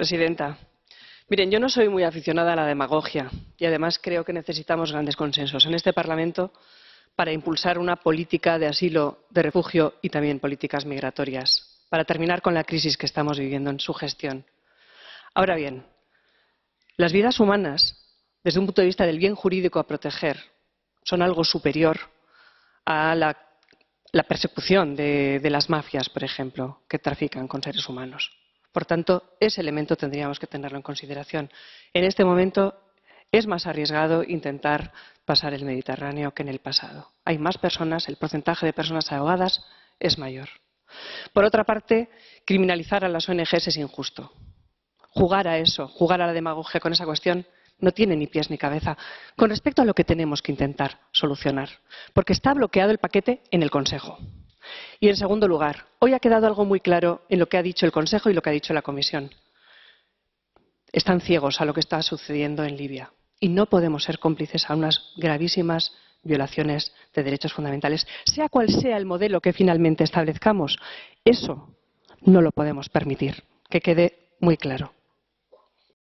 presidenta. Miren, yo no soy muy aficionada a la demagogia y además creo que necesitamos grandes consensos en este Parlamento para impulsar una política de asilo, de refugio y también políticas migratorias, para terminar con la crisis que estamos viviendo en su gestión. Ahora bien, las vidas humanas, desde un punto de vista del bien jurídico a proteger, son algo superior a la, persecución de las mafias, por ejemplo, que trafican con seres humanos. Por tanto, ese elemento tendríamos que tenerlo en consideración. En este momento es más arriesgado intentar pasar el Mediterráneo que en el pasado. Hay más personas, el porcentaje de personas ahogadas es mayor. Por otra parte, criminalizar a las ONGs es injusto. Jugar a eso, jugar a la demagogia con esa cuestión, no tiene ni pies ni cabeza con respecto a lo que tenemos que intentar solucionar, porque está bloqueado el paquete en el Consejo. Y en segundo lugar, hoy ha quedado algo muy claro en lo que ha dicho el Consejo y lo que ha dicho la Comisión. Están ciegos a lo que está sucediendo en Libia y no podemos ser cómplices a unas gravísimas violaciones de derechos fundamentales, sea cual sea el modelo que finalmente establezcamos. Eso no lo podemos permitir, que quede muy claro.